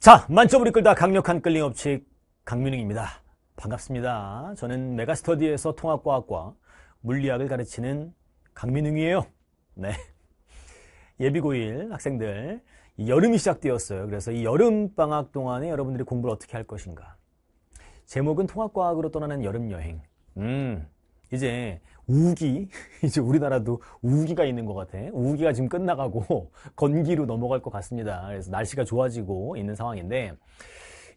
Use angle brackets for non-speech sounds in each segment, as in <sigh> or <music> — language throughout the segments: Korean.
자, 만점으로 이끌다 강력한 끌림 업칙 강민웅입니다. 반갑습니다. 저는 메가스터디에서 통합과학과 물리학을 가르치는 강민웅이에요. 네. 예비고1 학생들 여름이 시작되었어요. 그래서 이 여름 방학 동안에 여러분들이 공부를 어떻게 할 것인가. 제목은 통합과학으로 떠나는 여름 여행. 음. 이제 우기 <laughs> 이제 우리나라도 우기가 있는 것 같아 우기가 지금 끝나가고 <laughs> 건기로 넘어갈 것 같습니다 그래서 날씨가 좋아지고 있는 상황인데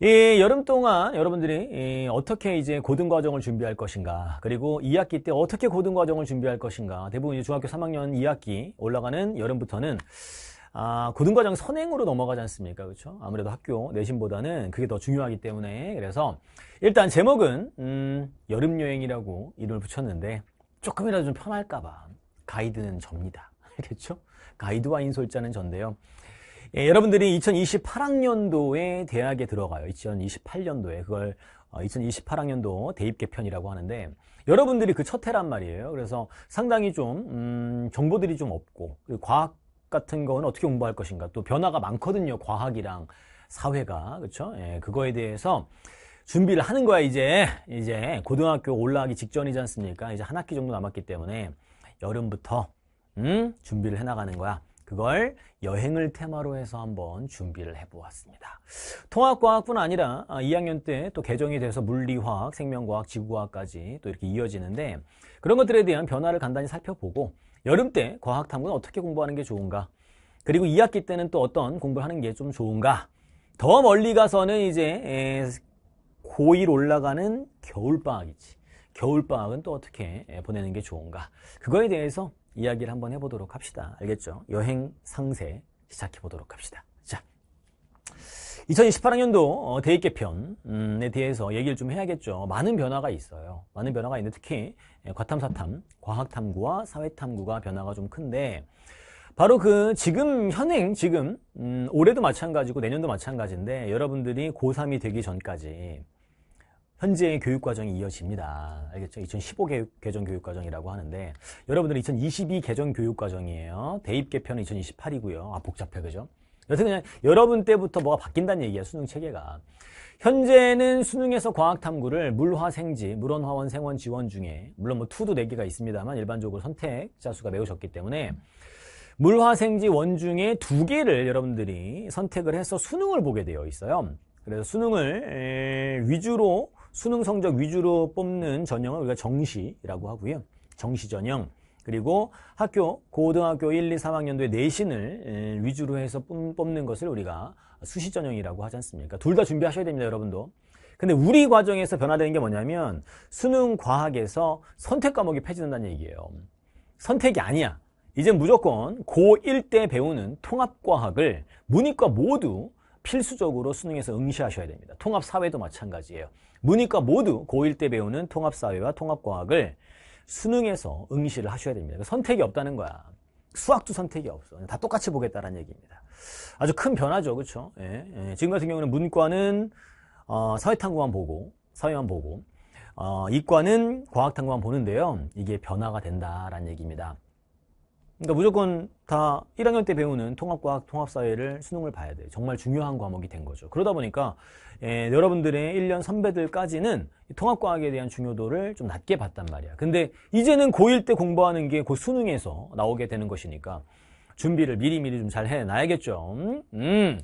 이 여름 동안 여러분들이 어떻게 이제 고등 과정을 준비할 것인가 그리고 2학기 때 어떻게 고등 과정을 준비할 것인가 대부분 이제 중학교 3학년 2학기 올라가는 여름부터는 아, 고등과정 선행으로 넘어가지 않습니까? 그렇죠? 아무래도 학교 내신보다는 그게 더 중요하기 때문에 그래서 일단 제목은 음, 여름여행이라고 이름을 붙였는데 조금이라도 좀 편할까봐 가이드는 접니다. <laughs> 알겠죠? 가이드와 인솔자는 전데요. 예, 여러분들이 2028학년도에 대학에 들어가요. 2028년도에 그걸 2028학년도 어, 대입 개편이라고 하는데 여러분들이 그 첫 해란 말이에요. 그래서 상당히 좀 음, 정보들이 좀 없고 과학 같은 건 어떻게 공부할 것인가 또 변화가 많거든요. 과학이랑 사회가 그렇죠? 예, 그거에 대해서 준비를 하는 거야 이제 이제 고등학교 올라가기 직전이지 않습니까 이제 한 학기 정도 남았기 때문에 여름부터 음, 준비를 해나가는 거야 그걸 여행을 테마로 해서 한번 준비를 해보았습니다 통합과학뿐 아니라 2학년 아, 때또 개정이 돼서 물리화학, 생명과학, 지구과학까지 또 이렇게 이어지는데 그런 것들에 대한 변화를 간단히 살펴보고 여름 때 과학탐구는 어떻게 공부하는 게 좋은가 그리고 2학기 때는 또 어떤 공부를 하는 게 좀 좋은가 더 멀리 가서는 이제 고1 올라가는 겨울방학이지. 겨울방학은 또 어떻게 예, 보내는 게 좋은가. 그거에 대해서 이야기를 한번 해보도록 합시다. 알겠죠? 여행 상세 시작해 보도록 합시다. 자. 2018학년도 어, 대입 개편에 대해서 얘기를 좀 해야겠죠. 많은 변화가 있어요. 많은 변화가 있는데 특히 예, 과탐사탐, 과학탐구와 사회탐구가 변화가 좀 큰데 바로 그 지금 현행 지금 음, 올해도 마찬가지고 내년도 마찬가지인데 여러분들이 고3이 되기 전까지 현재의 교육 과정이 이어집니다. 알겠죠? 2015교 개정 교육 과정이라고 하는데 여러분들2022 개정 교육 과정이에요. 대입 개편은 2028이고요. 아 복잡해 그죠? 여튼 그냥 여러분 때부터 뭐가 바뀐다는 얘기야 수능 체계가. 현재는 수능에서 과학탐구를 물화생지, 물원화원 생원 지원 중에 물론 뭐 투도 4개가 있습니다만 일반적으로 선택자 수가 매우 적기 때문에 물화생지 원 중에 2 개를 여러분들이 선택을 해서 수능을 보게 되어 있어요. 그래서 수능을 위주로 수능 성적 위주로 뽑는 전형을 우리가 정시라고 하고요. 정시 전형. 그리고 학교, 고등학교 1, 2, 3학년도에 내신을 위주로 해서 뽑는 것을 우리가 수시 전형이라고 하지 않습니까? 그러니까 둘 다 준비하셔야 됩니다, 여러분도. 근데 우리 과정에서 변화되는 게 뭐냐면 수능 과학에서 선택 과목이 폐지된다는 얘기예요. 선택이 아니야. 이제 무조건 고1 때 배우는 통합과학을 문이과 모두 필수적으로 수능에서 응시하셔야 됩니다. 통합사회도 마찬가지예요. 문이과 모두 고1 때 배우는 통합사회와 통합과학을 수능에서 응시를 하셔야 됩니다. 그러니까 선택이 없다는 거야. 수학도 선택이 없어. 다 똑같이 보겠다는 얘기입니다. 아주 큰 변화죠. 그렇죠? 예, 예. 지금 같은 경우는 문과는 어, 사회탐구만 보고 사회만 보고 어, 이과는 과학탐구만 보는데요. 이게 변화가 된다라는 얘기입니다. 그러니까 무조건 다 1학년 때 배우는 통합과학, 통합사회를 수능을 봐야 돼요. 정말 중요한 과목이 된 거죠. 그러다 보니까 예, 여러분들의 1년 선배들까지는 통합과학에 대한 중요도를 좀 낮게 봤단 말이야. 근데 이제는 고1 때 공부하는 게 곧 수능에서 나오게 되는 것이니까 준비를 미리미리 좀 잘 해놔야겠죠. 음. 음.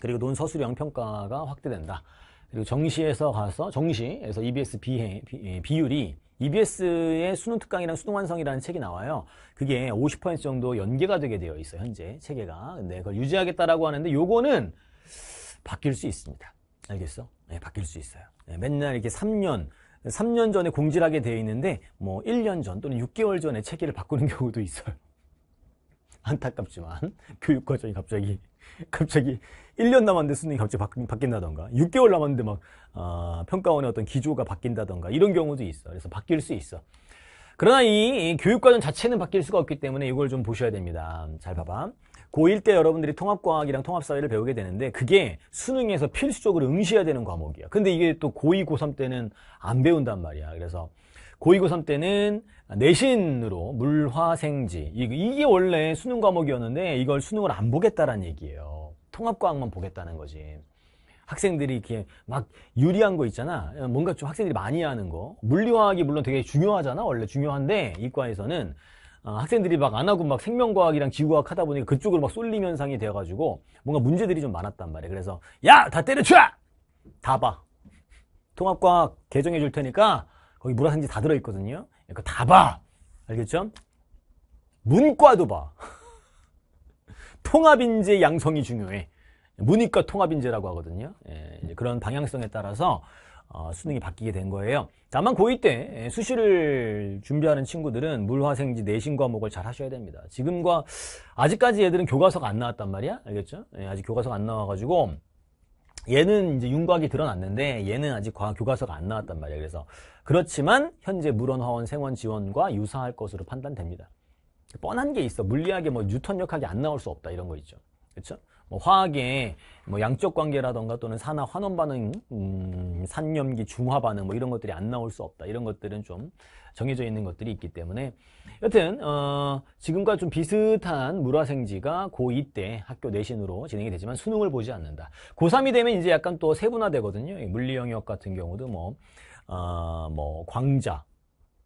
그리고 논서술형 평가가 확대된다. 그리고 정시에서 가서 정시에서 EBS 비해, 비, 예, 비율이 EBS의 수능 특강이랑 수능 완성이라는 책이 나와요. 그게 50% 정도 연계가 되게 되어 있어요. 현재 체계가. 근데 그걸 유지하겠다라고 하는데 요거는 바뀔 수 있습니다. 알겠어? 네, 바뀔 수 있어요. 네, 맨날 이렇게 3년 3년 전에 공지하게 되어 있는데 뭐 1년 전 또는 6개월 전에 체계를 바꾸는 <laughs> 경우도 있어요. 안타깝지만 교육 과정이 갑자기 <laughs> 갑자기 1년 남았는데 수능이 갑자기 바, 뀐다던가 6개월 남았는데 막 어, 평가원의 어떤 기조가 바뀐다던가 이런 경우도 있어. 그래서 바뀔 수 있어. 그러나 이, 이 교육과정 자체는 바뀔 수가 없기 때문에 이걸 좀 보셔야 됩니다. 잘 봐봐. 고1 때 여러분들이 통합과학이랑 통합사회를 배우게 되는데 그게 수능에서 필수적으로 응시해야 되는 과목이야. 근데 이게 또 고2, 고3 때는 안 배운단 말이야. 그래서 고2고3 때는 내신으로 물화생지 이게 원래 수능 과목이었는데 이걸 수능을 안 보겠다라는 얘기예요 통합과학만 보겠다는 거지 학생들이 이렇게 막 유리한 거 있잖아 뭔가 좀 학생들이 많이 하는 거 물리화학이 물론 되게 중요하잖아 원래 중요한데 이과에서는 어, 학생들이 막 안 하고 막 생명과학이랑 지구과학 하다 보니까 그쪽으로 막 쏠림 현상이 되어가지고 뭔가 문제들이 좀 많았단 말이야 그래서 야 다 때려쳐 다봐 통합과학 개정해 줄 테니까 거기 물화상지 다 들어있거든요. 예, 그러다 봐. 알겠죠? 문과도 봐. <laughs> 통합인재 양성이 중요해. 문이과 통합인재라고 하거든요. 예, 그런 방향성에 따라서 어, 수능이 바뀌게 된 거예요. 다만 고2 때 예, 수시를 준비하는 친구들은 물화생지 내신 과목을 잘 하셔야 됩니다. 지금과 아직까지 애들은 교과서가 안 나왔단 말이야. 알겠죠? 예, 아직 교과서가 안 나와가지고 얘는 이제 윤곽이 드러났는데 얘는 아직 과학 교과서가 안 나왔단 말이에요. 그래서 그렇지만 현재 물원 화원 생원 지원과 유사할 것으로 판단됩니다. 뻔한 게 있어. 물리학에 뭐 뉴턴 역학이 안 나올 수 없다 이런 거 있죠. 그렇죠? 뭐 화학의 뭐 양적 관계라던가 또는 산화 환원 반응, 음, 산염기 중화 반응 뭐 이런 것들이 안 나올 수 없다. 이런 것들은 좀 정해져 있는 것들이 있기 때문에 여튼 어, 지금과 좀 비슷한 물화생지가 고2 때 학교 내신으로 진행이 되지만 수능을 보지 않는다. 고3이 되면 이제 약간 또 세분화되거든요. 물리 영역 같은 경우도 뭐, 어, 뭐 광자,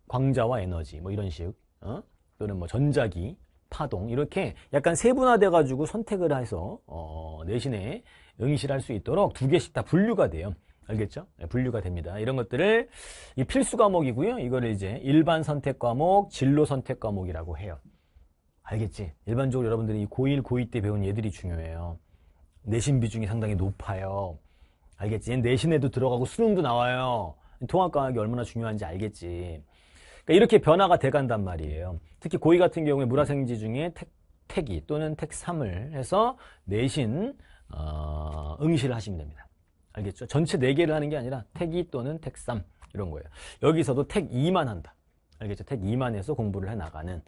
광자와 에너지 뭐 이런 식 어? 또는 뭐 전자기 파동 이렇게 약간 세분화돼 가지고 선택을 해서 어, 내신에 응시할 수 있도록 두 개씩 다 분류가 돼요. 알겠죠? 네, 분류가 됩니다. 이런 것들을 이 필수 과목이고요. 이거를 이제 일반 선택 과목, 진로 선택 과목이라고 해요. 알겠지? 일반적으로 여러분들이 고1, 고2 때 배운 얘들이 중요해요. 내신 비중이 상당히 높아요. 알겠지? 내신에도 들어가고 수능도 나와요. 통합과학이 얼마나 중요한지 알겠지? 그러니까 이렇게 변화가 돼간단 말이에요. 특히 고이 같은 경우에 물화생지 중에 택, 택이 또는 택삼을 해서 내신 어, 응시를 하시면 됩니다. 알겠죠? 전체 4개를 하는 게 아니라 택이 또는 택삼 이런 거예요. 여기서도 택2만 한다. 알겠죠? 택2만 해서 공부를 해나가는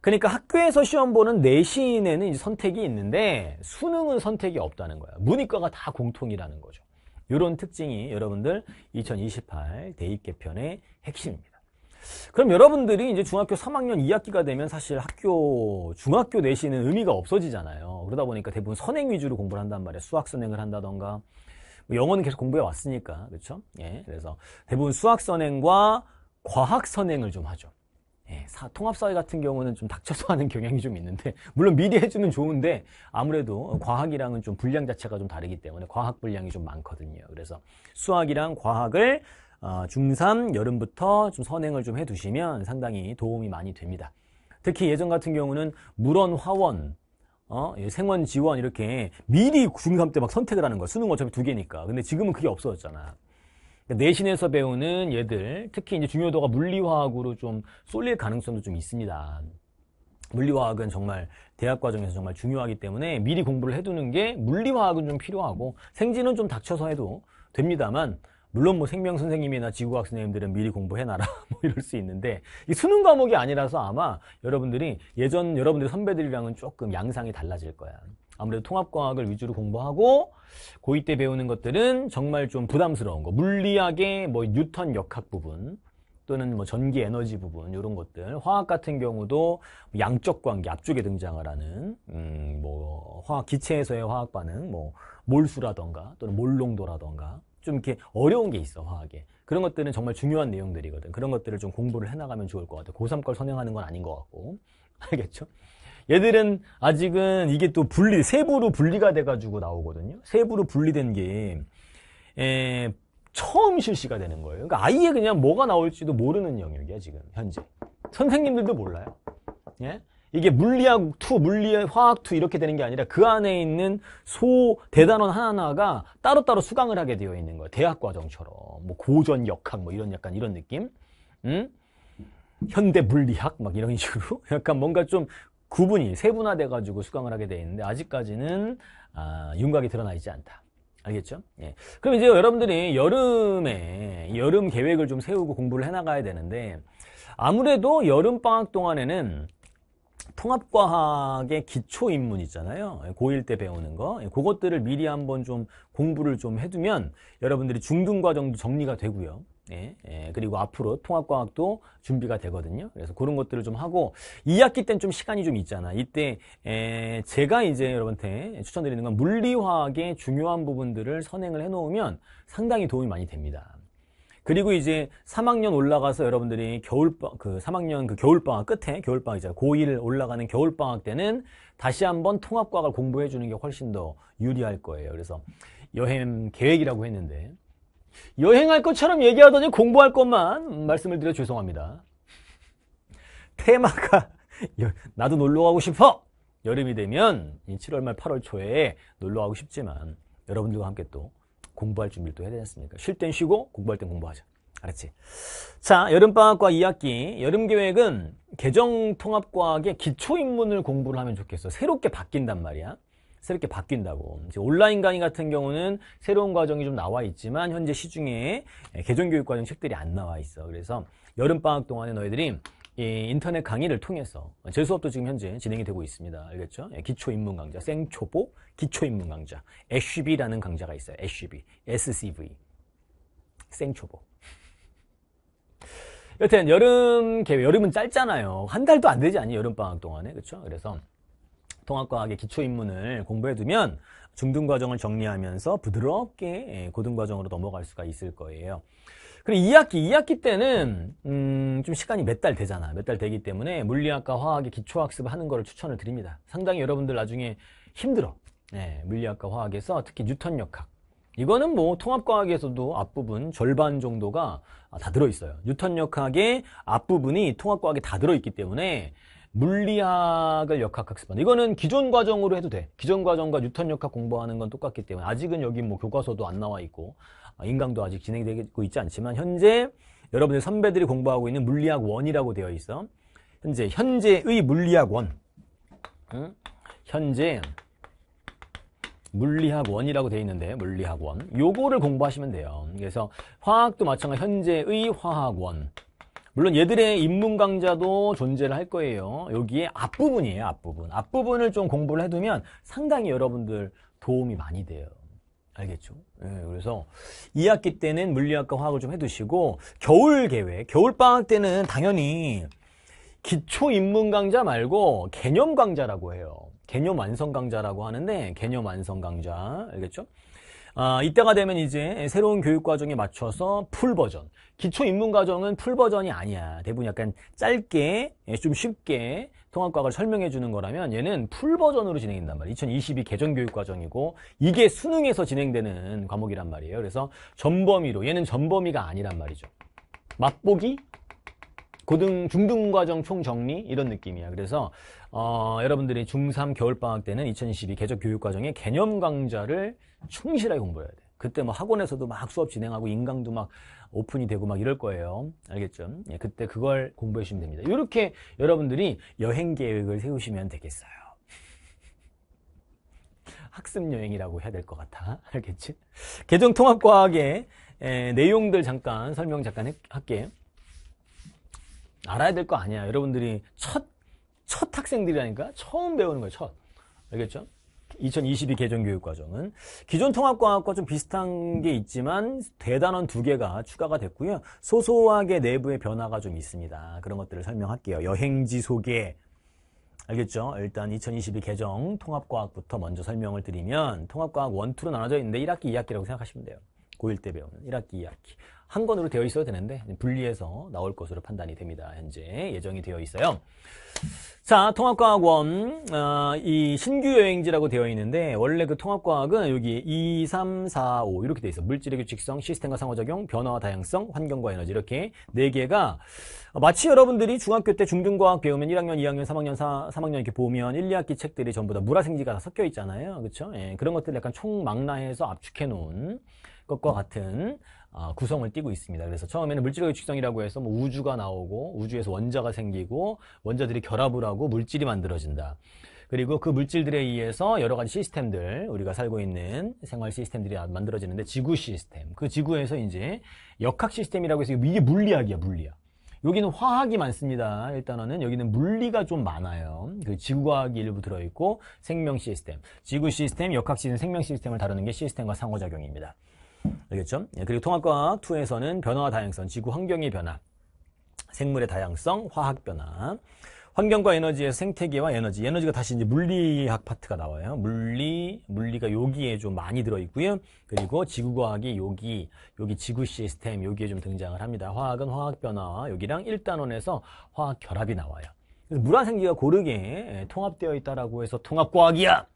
그러니까 학교에서 시험 보는 내신에는 이제 선택이 있는데 수능은 선택이 없다는 거야. 문이과가 다 공통이라는 거죠. 이런 특징이 여러분들 2028 대입 개편의 핵심입니다. 그럼 여러분들이 이제 중학교 3학년 2학기가 되면 사실 학교, 중학교 내신은 의미가 없어지잖아요. 그러다 보니까 대부분 선행 위주로 공부를 한단 말이에요. 수학 선행을 한다던가. 뭐 영어는 계속 공부해 왔으니까. 그렇죠? 예. 그래서 대부분 수학 선행과 과학 선행을 좀 하죠. 예, 사, 통합사회 같은 경우는 좀 닥쳐서 하는 경향이 좀 있는데 물론 미리 해주면 좋은데 아무래도 과학이랑은 좀 분량 자체가 좀 다르기 때문에 과학 분량이 좀 많거든요. 그래서 수학이랑 과학을 어, 중3 여름부터 좀 선행을 좀 해두시면 상당히 도움이 많이 됩니다. 특히 예전 같은 경우는 물원, 화원, 어? 예, 생원, 지원 이렇게 미리 중3 때막 선택을 하는 거야. 수능 어차피 두 개니까. 근데 지금은 그게 없어졌잖아. 그러니까 내신에서 배우는 얘들, 특히 이제 중요도가 물리화학으로 좀 쏠릴 가능성도 좀 있습니다. 물리화학은 정말 대학 과정에서 정말 중요하기 때문에 미리 공부를 해두는 게 물리화학은 좀 필요하고 생지는 좀 닥쳐서 해도 됩니다만 물론 뭐 생명 선생님이나 지구과학 선생님들은 미리 공부해놔라 <laughs> 뭐 이럴 수 있는데 이 수능 과목이 아니라서 아마 여러분들이 예전 여러분들 선배들이랑은 조금 양상이 달라질 거야. 아무래도 통합과학을 위주로 공부하고 고2 때 배우는 것들은 정말 좀 부담스러운 거 물리학의 뭐 뉴턴 역학 부분 또는 뭐 전기 에너지 부분 이런 것들 화학 같은 경우도 양적 관계 앞쪽에 등장을 하는 음 뭐 화학 기체에서의 화학 반응 뭐 몰수라던가 또는 몰농도라던가 좀 이렇게 어려운 게 있어 화학에 그런 것들은 정말 중요한 내용들이거든 그런 것들을 좀 공부를 해나가면 좋을 것 같아 고3 걸 선행하는 건 아닌 것 같고 <laughs> 알겠죠? 얘들은 아직은 이게 또 분리 세부로 분리가 돼가지고 나오거든요 세부로 분리된 게 에, 처음 실시가 되는 거예요 그러니까 아예 그냥 뭐가 나올지도 모르는 영역이야 지금 현재 선생님들도 몰라요 예? 이게 물리학 2, 물리화학 2 이렇게 되는 게 아니라 그 안에 있는 소 대단원 하나하나가 따로따로 수강을 하게 되어 있는 거예요. 대학 과정처럼. 뭐 고전 역학 뭐 이런 약간 이런 느낌. 음? 현대 물리학 막 이런 <laughs> 식으로 약간 뭔가 좀 구분이 세분화돼 가지고 수강을 하게 돼 있는데 아직까지는 아, 윤곽이 드러나 있지 않다. 알겠죠? 예. 그럼 이제 여러분들이 여름에 여름 계획을 좀 세우고 공부를 해 나가야 되는데 아무래도 여름 방학 동안에는 통합과학의 기초 입문 있잖아요. 예, 고1때 배우는 거. 예, 그것들을 미리 한번 좀 공부를 좀 해두면 여러분들이 중등 과정도 정리가 되고요. 예, 예, 그리고 앞으로 통합과학도 준비가 되거든요. 그래서 그런 것들을 좀 하고 2학기 때는 좀 시간이 좀 있잖아. 이때 에, 예, 제가 이제 여러분한테 추천드리는 건 물리화학의 중요한 부분들을 선행을 해놓으면 상당히 도움이 많이 됩니다. 그리고 이제 3학년 올라가서 여러분들이 겨울방 그 3학년 그 겨울방학 끝에 겨울방학이죠. 고1 올라가는 겨울방학 때는 다시 한번 통합과학을 공부해 주는 게 훨씬 더 유리할 거예요. 그래서 여행 계획이라고 했는데 여행할 것처럼 얘기하더니 공부할 것만 말씀을 드려 죄송합니다. 테마가 <laughs> 나도 놀러 가고 싶어. 여름이 되면 7월 말 8월 초에 놀러 가고 싶지만 여러분들과 함께 또 공부할 준비도 해야 되지 않습니까? 쉴 땐 쉬고 공부할 땐 공부하자. 알았지? 자, 여름방학과 2학기. 여름계획은 개정통합과학의 기초인문을 공부를 하면 좋겠어. 새롭게 바뀐단 말이야. 새롭게 바뀐다고. 이제 온라인 강의 같은 경우는 새로운 과정이 좀 나와 있지만 현재 시중에 개정교육 과정 책들이 안 나와 있어. 그래서 여름방학 동안에 너희들이 이 인터넷 강의를 통해서 제 수업도 지금 현재 진행이 되고 있습니다. 알겠죠? 예, 기초 입문 강좌, 생초보 기초 입문 강좌, SCB라는 강좌가 있어요. SCB, SCV, 생초보. 여튼 여름 계획, 여름은 짧잖아요. 한 달도 안 되지 않니 여름 방학 동안에 그렇죠? 그래서 통합과학의 기초 입문을 공부해두면 중등 과정을 정리하면서 부드럽게 예, 고등 과정으로 넘어갈 수가 있을 거예요. 그리고 2학기, 2학기 때는 음, 좀 시간이 몇 달 되잖아. 몇 달 되기 때문에 물리학과 화학의 기초 학습을 하는 거를 추천을 드립니다. 상당히 여러분들 나중에 힘들어. 네, 물리학과 화학에서 특히 뉴턴 역학. 이거는 뭐 통합과학에서도 앞부분 절반 정도가 다 들어있어요. 뉴턴 역학의 앞부분이 통합과학에 다 들어있기 때문에 물리학을 역학학습한다. 이거는 기존 과정으로 해도 돼. 기존 과정과 뉴턴 역학 공부하는 건 똑같기 때문에 아직은 여기 뭐 교과서도 안 나와 있고 어, 인강도 아직 진행되고 있지 않지만 현재 여러분의 선배들이 공부하고 있는 물리학 원이라고 되어 있어. 현재 현재의 물리학 원. 응? 현재 물리학원이라고 되어 있는데 물리학원 요거를 공부하시면 돼요 그래서 화학도 마찬가지 현재의 화학원 물론 얘들의 입문 강좌도 존재를 할 거예요 여기에 앞부분이에요 앞부분 앞부분을 좀 공부를 해두면 상당히 여러분들 도움이 많이 돼요 알겠죠? 예, 그래서 2학기 때는 물리학과 화학을 좀 해두시고 겨울 계획, 겨울 방학 때는 당연히 기초 입문 강좌 말고 개념 강좌라고 해요. 개념 완성 강좌라고 하는데 개념 완성 강좌 알겠죠? 아, 이때가 되면 이제 새로운 교육 과정에 맞춰서 풀 버전. 기초 입문 과정은 풀 버전이 아니야. 대부분 약간 짧게, 예, 좀 쉽게 통합과학을 설명해 주는 거라면 얘는 풀 버전으로 진행된단 말이에요. 2022 개정 교육 과정이고 이게 수능에서 진행되는 과목이란 말이에요. 그래서 전범위로 얘는 전범위가 아니란 말이죠. 맛보기 고등 중등 과정 총정리 이런 느낌이야. 그래서 어, 여러분들이 중3 겨울 방학 때는 2022 개적 교육 과정의 개념 강좌를 충실하게 공부해야 돼. 그때 뭐 학원에서도 막 수업 진행하고 인강도 막 오픈이 되고 막 이럴 거예요. 알겠죠? 예, 그때 그걸 공부해 주시면 됩니다. 이렇게 여러분들이 여행 계획을 세우시면 되겠어요. <laughs> 학습 여행이라고 해야 될 것 같아. 알겠지? 개정 통합과학의 예, 내용들 잠깐 설명 잠깐 할게. 요 알아야 될 거 아니야. 여러분들이 첫, 첫 학생들이라니까? 처음 배우는 거예요, 첫. 알겠죠? 2022 개정교육과정은 기존 통합과학과 좀 비슷한 게 있지만 대단원 두 개가 추가가 됐고요. 소소하게 내부의 변화가 좀 있습니다. 그런 것들을 설명할게요. 여행지 소개. 알겠죠? 일단 2022 개정 통합과학부터 먼저 설명을 드리면 통합과학 1, 투로 나눠져 있는데 1학기, 2학기라고 생각하시면 돼요. 고1 때 배우는 1학기, 2학기. 한 권으로 되어 있어도 되는데 분리해서 나올 것으로 판단이 됩니다. 현재 예정이 되어 있어요. 자, 통합과학원 어, 이 신규 여행지라고 되어 있는데 원래 그 통합과학은 여기 2, 3, 4, 5 이렇게 돼 있어. 물질의 규칙성, 시스템과 상호작용, 변화와 다양성, 환경과 에너지 이렇게 네 개가 어, 마치 여러분들이 중학교 때 중등과학 배우면 1학년, 2학년, 3학년, 4, 3학년 이렇게 보면 1, 2학기 책들이 전부 다 물화생지가 섞여 있잖아요. 그렇죠? 예, 그런 것들 약간 총망라해서 압축해 놓은 것과 같은 아, 구성을 띠고 있습니다. 그래서 처음에는 물질의 축성이라고 해서 뭐 우주가 나오고 우주에서 원자가 생기고 원자들이 결합을 하고 물질이 만들어진다. 그리고 그 물질들에 의해서 여러 가지 시스템들 우리가 살고 있는 생활 시스템들이 아, 만들어지는데 지구 시스템 그 지구에서 이제 역학 시스템이라고 해서 이게 물리학이야 물리학 여기는 화학이 많습니다. 일단은 여기는 물리가 좀 많아요. 그 지구과학이 일부 들어있고 생명 시스템, 지구 시스템, 역학 시스템, 생명 시스템을 다루는 게 시스템과 상호작용입니다. 알겠죠? 예, 그리고 통합과학 2에서는 변화와 다양성, 지구 환경의 변화, 생물의 다양성, 화학 변화, 환경과 에너지의 생태계와 에너지. 에너지가 다시 이제 물리학 파트가 나와요. 물리, 물리가 여기에 좀 많이 들어있고요. 그리고 지구과학이 여기, 여기 지구 시스템, 여기에 좀 등장을 합니다. 화학은 화학변화와 여기랑 1단원에서 화학결합이 나와요. 그래서 물한 생기가 고르게 예, 통합되어 있다라고 해서 통합과학이야!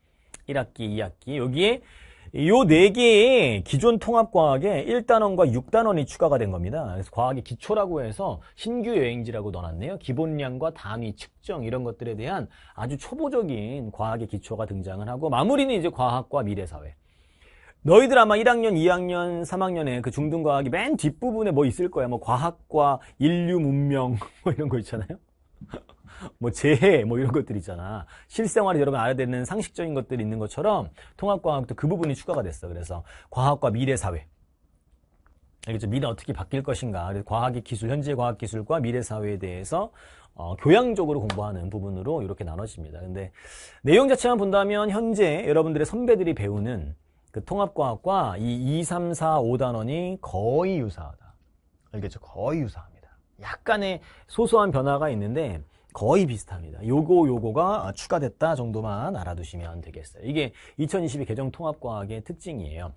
1학기, 2학기. 여기에 요네 개의 기존 통합과학에 1단원과 6단원이 추가가 된 겁니다. 그래서 과학의 기초라고 해서 신규 여행지라고 넣어놨네요. 기본량과 단위, 측정 이런 것들에 대한 아주 초보적인 과학의 기초가 등장을 하고 마무리는 이제 과학과 미래사회. 너희들 아마 1학년, 2학년, 3학년에 그 중등과학이 맨 뒷부분에 뭐 있을 거야. 뭐 과학과 인류 문명 <laughs> 뭐 이런 거 있잖아요. <laughs> 뭐 재해 뭐 이런 것들 있잖아. 실생활에 여러분 알아야 되는 상식적인 것들이 있는 것처럼 통합과학도 그 부분이 추가가 됐어. 그래서 과학과 미래 사회. 알겠죠? 미래 어떻게 바뀔 것인가. 그래서 과학의 기술, 현재 과학 기술과 미래 사회에 대해서 어, 교양적으로 공부하는 부분으로 이렇게 나눠집니다. 근데 내용 자체만 본다면 현재 여러분들의 선배들이 배우는 그 통합과학과 이 2, 3, 4, 5단원이 거의 유사하다. 알겠죠? 거의 유사합니다. 약간의 소소한 변화가 있는데 거의 비슷합니다. 요거 요거가 추가됐다 정도만 알아두시면 되겠어요. 이게 2022 개정 통합과학의 특징이에요.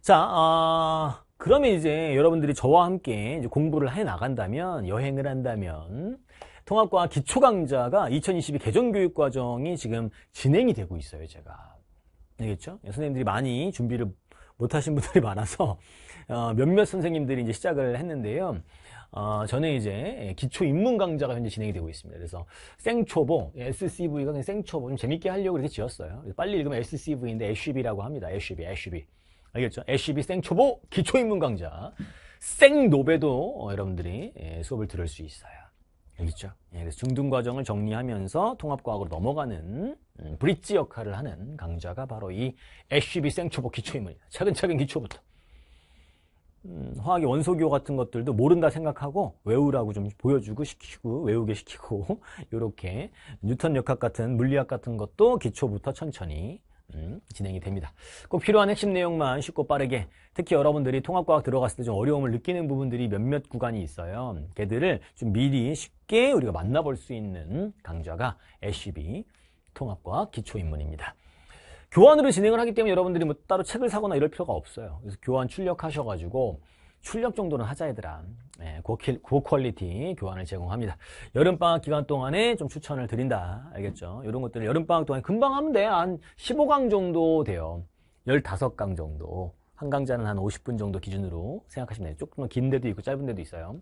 자, 아, 그러면 이제 여러분들이 저와 함께 공부를 해 나간다면 여행을 한다면 통합과학 기초 강좌가 2022 개정 교육 과정이 지금 진행이 되고 있어요, 제가. 알겠죠? 선생님들이 많이 준비를 못하신 분들이 많아서 어, 몇몇 선생님들이 이제 시작을 했는데요. 어, 저는 이제 기초 입문 강좌가 현재 진행이 되고 있습니다. 그래서 생초보, SCV가 그냥 생초보 좀 재밌게 하려고 이렇게 지었어요. 빨리 읽으면 SCV인데 s c v 라고 합니다. HB, HB. 알겠죠? SCV 생초보 기초 입문 강좌. 생노베도 어, 여러분들이 예, 수업을 들을 수 있어요. 알겠죠? 예, 그래서 중등 과정을 정리하면서 통합과학으로 넘어가는 음, 브릿지 역할을 하는 강좌가 바로 이 SCV 생초보 기초 입문입니다. 차근차근 기초부터. 음, 화학의 원소기호 같은 것들도 모른다 생각하고 외우라고 좀 보여주고 시키고 외우게 시키고 이렇게 <laughs> 뉴턴 역학 같은 물리학 같은 것도 기초부터 천천히 음, 진행이 됩니다. 꼭 필요한 핵심 내용만 쉽고 빠르게 특히 여러분들이 통합과학 들어갔을 때 좀 어려움을 느끼는 부분들이 몇몇 구간이 있어요. 걔들을 좀 미리 쉽게 우리가 만나볼 수 있는 강좌가 애쉬비 통합과학 기초인문입니다. 교환으로 진행을 하기 때문에 여러분들이 뭐 따로 책을 사거나 이럴 필요가 없어요. 그래서 교환 출력하셔가지고 출력 정도는 하자 얘들아. 네, 예, 고퀄리티 교환을 제공합니다. 여름방학 기간 동안에 좀 추천을 드린다. 알겠죠? 이런 것들을 여름방학 동안 에 금방 하면 돼. 한 15강 정도 돼요. 15강 정도. 한 강좌는 한 50분 정도 기준으로 생각하시면 돼요. 조금 긴데도 있고 짧은 데도 있어요.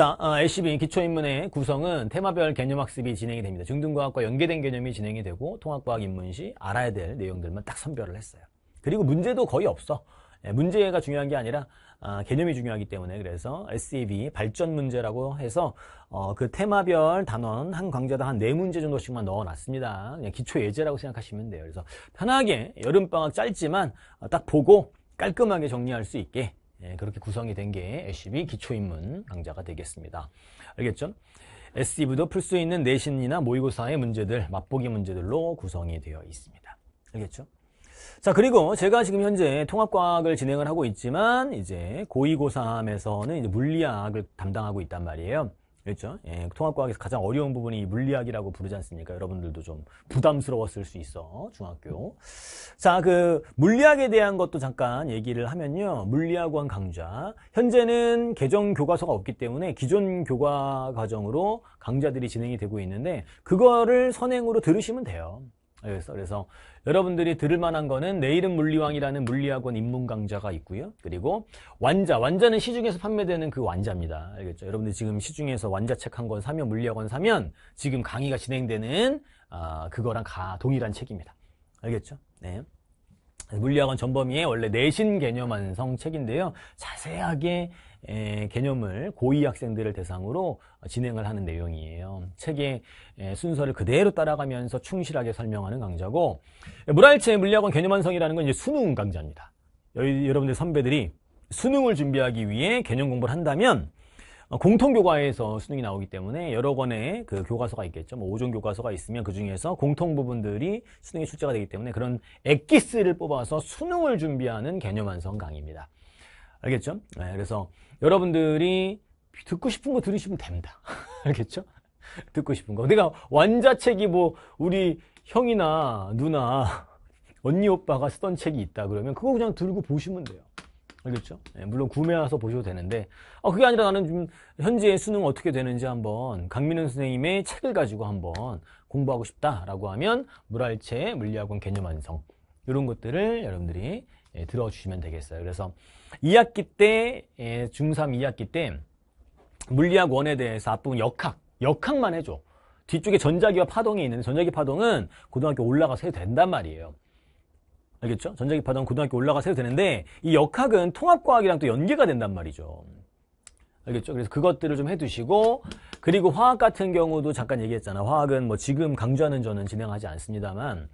자, 어, LCB 기초인문의 구성은 테마별 개념학습이 진행이 됩니다. 중등과학과 연계된 개념이 진행이 되고 통합과학 입문 시 알아야 될 내용들만 딱 선별을 했어요. 그리고 문제도 거의 없어. 예, 문제가 중요한 게 아니라 아, 개념이 중요하기 때문에 그래서 SEB 발전 문제라고 해서 어, 그 테마별 단원 한 강좌당 한 네 문제 정도씩만 넣어놨습니다. 그냥 기초 예제라고 생각하시면 돼요. 그래서 편하게 여름방학 짧지만 어, 딱 보고 깔끔하게 정리할 수 있게 예, 그렇게 구성이 된게애 c b 기초인문 강좌가 되겠습니다. 알겠죠? SCB도 풀 수 있는 내신이나 모의고사의 문제들, 맛보기 문제들로 구성이 되어 있습니다. 알겠죠? 자, 그리고 제가 지금 현재 통합과학을 진행을 하고 있지만, 이제 고2, 고3에서는 이제 물리학을 담당하고 있단 말이에요. 그렇죠? 예, 통합과학에서 가장 어려운 부분이 물리학이라고 부르지 않습니까? 여러분들도 좀 부담스러웠을 수 있어, 중학교. 자, 그 물리학에 대한 것도 잠깐 얘기를 하면요. 물리학원 강좌. 현재는 개정 교과서가 없기 때문에 기존 교과 과정으로 강좌들이 진행이 되고 있는데 그거를 선행으로 들으시면 돼요. 그래서, 그래서 여러분들이 들을 만한 거는 내일은 물리왕이라는 물리학원 입문 강좌가 있고요. 그리고 완자, 완자는 시중에서 판매되는 그 완자입니다. 알겠죠? 여러분들 지금 시중에서 완자 책 한 권 사면 물리학원 사면 지금 강의가 진행되는 아, 그거랑 가, 동일한 책입니다. 알겠죠? 네. 물리학원 전범위의 원래 내신 개념 완성 책인데요. 자세하게 개념을 고2 학생들을 대상으로 진행을 하는 내용이에요. 책의 순서를 그대로 따라가면서 충실하게 설명하는 강좌고 물알체 물리학원 개념 완성이라는 건 이제 수능 강좌입니다. 여러분들 선배들이 수능을 준비하기 위해 개념 공부를 한다면 어, 공통교과에서 수능이 나오기 때문에 여러 권의 그 교과서가 있겠죠. 뭐 5종 교과서가 있으면 그 중에서 공통 부분들이 수능에 출제가 되기 때문에 그런 액기스를 뽑아서 수능을 준비하는 개념 완성 강의입니다. 알겠죠? 네, 그래서 여러분들이 듣고 싶은 거 들으시면 됩니다. <laughs> 알겠죠? 듣고 싶은 거. 내가 완자책이 뭐 우리 형이나 누나 <laughs> 언니 오빠가 쓰던 책이 있다 그러면 그거 그냥 들고 보시면 돼요. 알겠죠? 네, 물론 구매해서 보셔도 되는데 아, 그게 아니라 나는 지금 현재 수능 어떻게 되는지 한번 강민은 선생님의 책을 가지고 한번 공부하고 싶다라고 하면 물알체 물리학원 개념 완성 이런 것들을 여러분들이 예, 들어주시면 되겠어요. 그래서 2학기 때, 예, 중3 2학기 때 물리학 1에 대해서 앞부분 역학, 역학만 해줘. 뒤쪽에 전자기와 파동이 있는데 전자기 파동은 고등학교 올라가서 해도 된단 말이에요. 알겠죠? 전자기 파동 고등학교 올라가서 해도 되는데 이 역학은 통합과학이랑 또 연계가 된단 말이죠. 알겠죠? 그래서 그것들을 좀 해두시고 그리고 화학 같은 경우도 잠깐 얘기했잖아. 화학은 뭐 지금 강좌는 저는 진행하지 않습니다만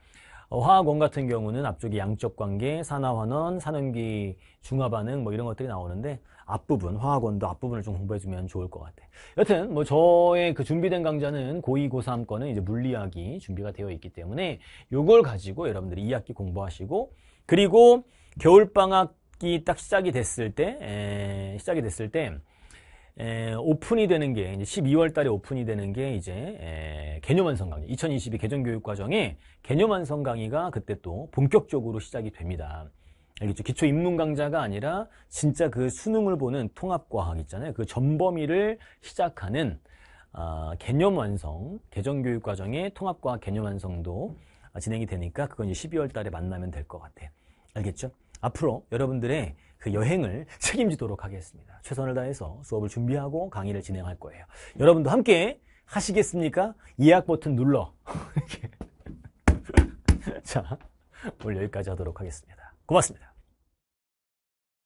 어, 화학원 같은 경우는 앞쪽에 양적 관계, 산화환원, 산음기 중화반응 뭐 이런 것들이 나오는데 앞부분, 화학원도 앞부분을 좀 공부해주면 좋을 것 같아. 여튼 뭐 저의 그 준비된 강좌는 고2, 고3 거는 이제 물리학이 준비가 되어 있기 때문에 요걸 가지고 여러분들이 2학기 공부하시고 그리고 겨울방학기 딱 시작이 됐을 때, 에, 시작이 됐을 때 에, 오픈이 되는 게 이제 12월 달에 오픈이 되는 게 이제 에, 개념 완성 강의 2022 개정 교육 과정에 개념 완성 강의가 그때 또 본격적으로 시작이 됩니다. 알겠죠? 기초 입문 강좌가 아니라 진짜 그 수능을 보는 통합과학 있잖아요. 그 전범위를 시작하는 아, 개념 완성, 개정 교육 과정의 통합과학 개념 완성도 진행이 되니까 그건 이제 12월 달에 만나면 될 것 같아. 요 알겠죠? 앞으로 여러분들의 그 여행을 책임지도록 하겠습니다. 최선을 다해서 수업을 준비하고 강의를 진행할 거예요. 여러분도 함께 하시겠습니까? 예약 버튼 눌러. <laughs> <laughs> 자, 오늘 여기까지 하도록 하겠습니다. 고맙습니다.